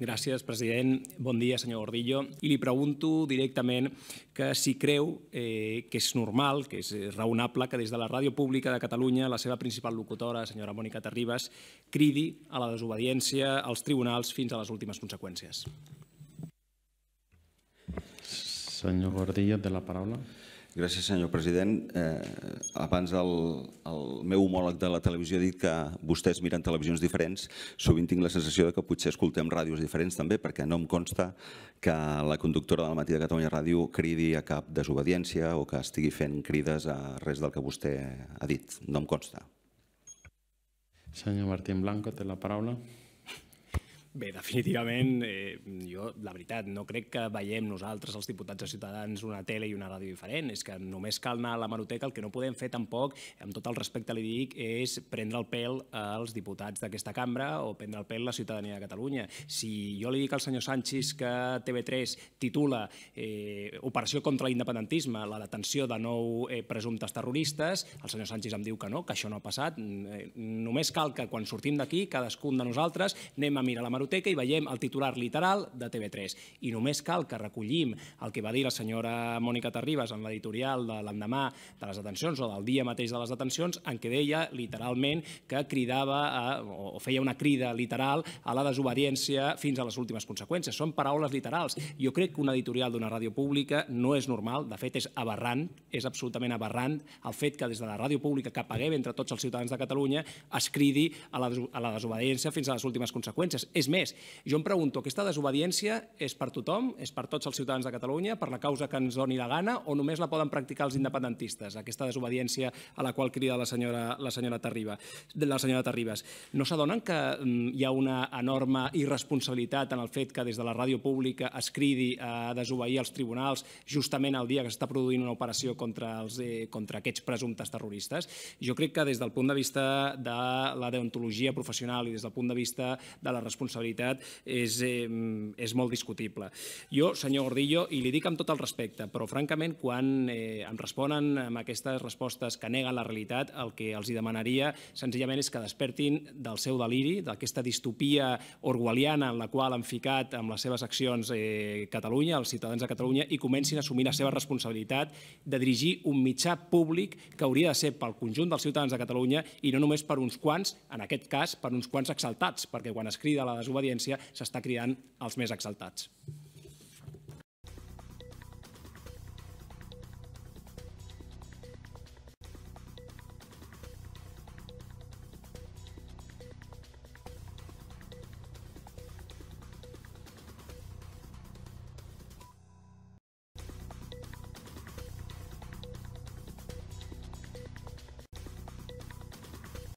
Gràcies, president. Bon dia, senyor Gordillo. I li pregunto directament que si creu eh, que és normal, que és raonable, que des de la Ràdio Pública de Catalunya la seva principal locutora, senyora Mònica Terribas, cridi a la desobediència als tribunals fins a les últimes conseqüències. Senyor Gordillo, té la paraula. Gràcies, senyor president. Eh, abans el, el meu homòleg de la televisió ha dit que vostès miren televisions diferents. Sovint tinc la sensació de que potser escoltem ràdios diferents també, perquè no em consta que la conductora del matí de Catalunya Ràdio cridi a cap desobediència o que estigui fent crides a res del que vostè ha dit. No em consta. Senyor Martín Blanco, té la paraula. Bé, definitivament, eh, jo, la veritat, no crec que veiem nosaltres, els diputats de Ciutadans, una tele i una ràdio diferent. És que només cal anar a Maroteca, El que no podem fer tampoc, amb tot el respecte li dic, és prendre el pèl als diputats d'aquesta cambra o prendre el pèl a la ciutadania de Catalunya. Si jo li dic al senyor Sánchez que TV3 titula eh, Operació contra l'independentisme, la detenció de nou eh, presumptes terroristes, el senyor Sánchez em diu que no, que això no ha passat. Eh, només cal que quan sortim d'aquí, cadascun de nosaltres, anem a mirar la l'hemeroteca i veiem el titular literal de TV3. I només cal que recollim el que va dir la senyora Mònica Terribas en l'editorial de l'endemà de les detencions o del dia mateix de les detencions, en què deia literalment que cridava o feia una crida literal a la desobediència fins a les últimes conseqüències. Són paraules literals. Jo crec que un editorial d'una ràdio pública no és normal, de fet és aberrant, és absolutament aberrant el fet que des de la ràdio pública que paguem entre tots els ciutadans de Catalunya es cridi a la desobediència fins a les últimes conseqüències. És més, jo em pregunto, aquesta desobediència és per tothom, és per tots els ciutadans de Catalunya, per la causa que ens doni la gana, o només la poden practicar els independentistes, aquesta desobediència a la qual crida la senyora, la senyora, la senyora Terribas. No s'adonen que mm, hi ha una enorme irresponsabilitat en el fet que des de la ràdio pública es cridi a desobeir els tribunals justament el dia que s'està produint una operació contra, els, eh, contra aquests presumptes terroristes? Jo crec que des del punt de vista de la deontologia professional i des del punt de vista de la responsabilitat responsabilitat és, eh, és molt discutible. Jo, senyor Gordillo, i li dic amb tot el respecte, però francament quan eh, em responen amb aquestes respostes que neguen la realitat, el que els hi demanaria senzillament és que despertin del seu deliri, d'aquesta distopia orwelliana en la qual han ficat amb les seves accions eh, Catalunya, els ciutadans de Catalunya, i comencin a assumir la seva responsabilitat de dirigir un mitjà públic que hauria de ser pel conjunt dels ciutadans de Catalunya i no només per uns quants, en aquest cas, per uns quants exaltats, perquè quan es crida la desobediència s'està criant els més exaltats.